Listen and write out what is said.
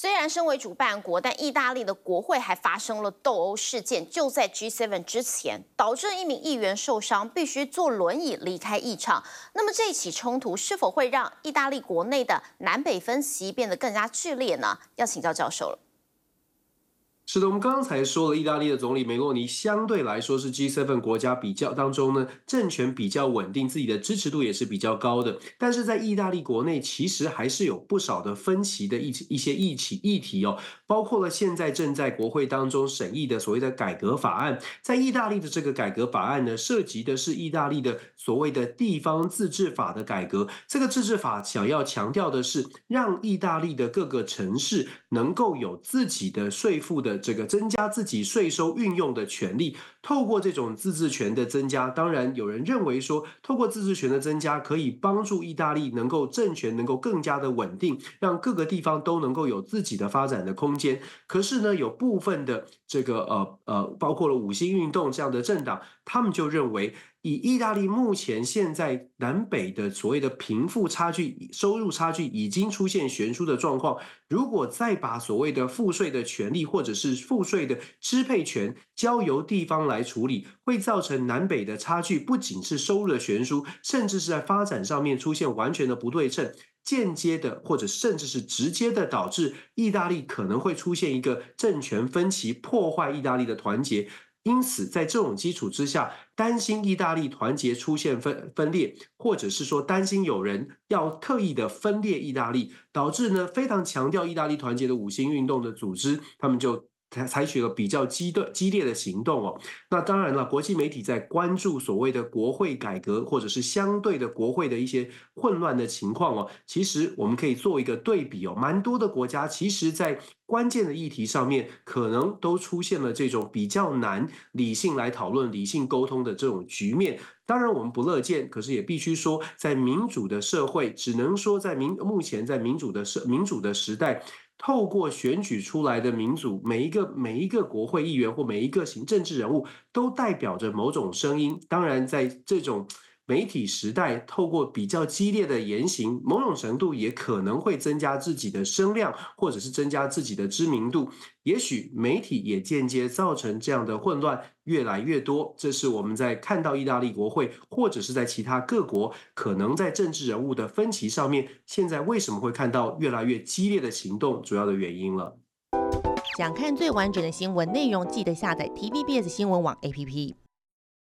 虽然身为主办国，但意大利的国会还发生了斗殴事件，就在 G7 之前，导致一名议员受伤，必须坐轮椅离开议场。那么这起冲突是否会让意大利国内的南北分歧变得更加剧烈呢？要请教教授了。是的，我们刚才说了，意大利的总理梅洛尼相对来说是 G7 国家比较当中呢，政权比较稳定，自己的支持度也是比较高的。但是在意大利国内，其实还是有不少的分歧的一一些议题议题哦，包括了现在正在国会当中审议的所谓的改革法案。在意大利的这个改革法案呢，涉及的是意大利的所谓的地方自治法的改革。这个自治法想要强调的是，让意大利的各个城市能够有自己的税负的。这个增加自己税收运用的权利，透过这种自治权的增加，当然有人认为说，透过自治权的增加可以帮助意大利能够政权能够更加的稳定，让各个地方都能够有自己的发展的空间。可是呢，有部分的这个呃呃，包括了五星运动这样的政党，他们就认为。以意大利目前现在南北的所谓的贫富差距、收入差距已经出现悬殊的状况。如果再把所谓的赋税的权利或者是赋税的支配权交由地方来处理，会造成南北的差距不仅是收入的悬殊，甚至是在发展上面出现完全的不对称，间接的或者甚至是直接的导致意大利可能会出现一个政权分歧，破坏意大利的团结。因此，在这种基础之下，担心意大利团结出现分分裂，或者是说担心有人要特意的分裂意大利，导致呢非常强调意大利团结的五星运动的组织，他们就。采采取了比较激的激烈的行动哦，那当然了，国际媒体在关注所谓的国会改革，或者是相对的国会的一些混乱的情况哦。其实我们可以做一个对比哦，蛮多的国家其实在关键的议题上面，可能都出现了这种比较难理性来讨论、理性沟通的这种局面。当然我们不乐见，可是也必须说，在民主的社会，只能说在民目前在民主的社民主的时代。透过选举出来的民主，每一个每一个国会议员或每一个行政制人物，都代表着某种声音。当然，在这种。媒体时代，透过比较激烈的言行，某种程度也可能会增加自己的声量，或者是增加自己的知名度。也许媒体也间接造成这样的混乱越来越多。这是我们在看到意大利国会，或者是在其他各国，可能在政治人物的分歧上面，现在为什么会看到越来越激烈的行动，主要的原因了。想看最完整的新闻内容，记得下载 TVBS 新闻网 APP。